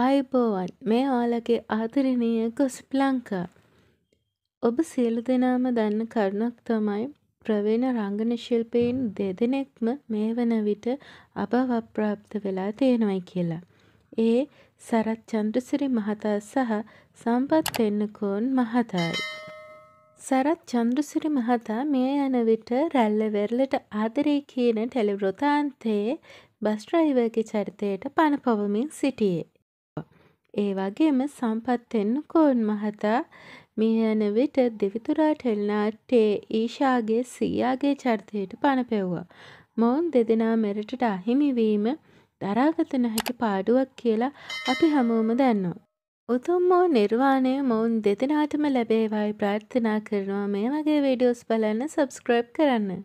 ආයුබෝවන් මේ ඔයාලගේ ආදරණීය ගොසිප් ලංකා ඔබ සියලු දෙනාම දන්න කරුණක් තමයි ප්‍රවීණ රංගන ශිල්පීන් දෙදෙනෙක්ම මේ වන විට අභවප්‍රාප්ත වෙලා තියෙනවයි කියලා. ඒ සරත් චන්ද්‍රසිරි මහතා සහ සම්පත් පෙන්නකෝන් මහතායි. සරත් චන්ද්‍රසිරි මහතා මේ යන විට රැල්ල වෙරළට ආදරේ කියන ටෙලිවෘතාන්තයේ බස් ඩ්‍රයිවර්ගේ චරිතයට පණ පවමින් සිටියේ. ඒ වගේම සම්පත්තෙන් කෝන් මහතා මිය යන විට දෙවිතුරා ටෙල්නාට්ටේ ඊශාගේ සීයාගේ චරිතයට පණපෙව්වා. මොවුන් දෙදෙනා මෙරටට අහිමිවීම දරාගත නොහැකි පාඩුවක් කියලා අපි හැමෝම දන්නවා. උතුම් වූ නිර්වාණය මොවුන් දෙදෙනාටම ලැබේවායි ප්‍රාර්ථනා කරනවා මේ වගේ වීඩියෝස් බලන්න සබස්ක්‍රයිබ් කරන්න.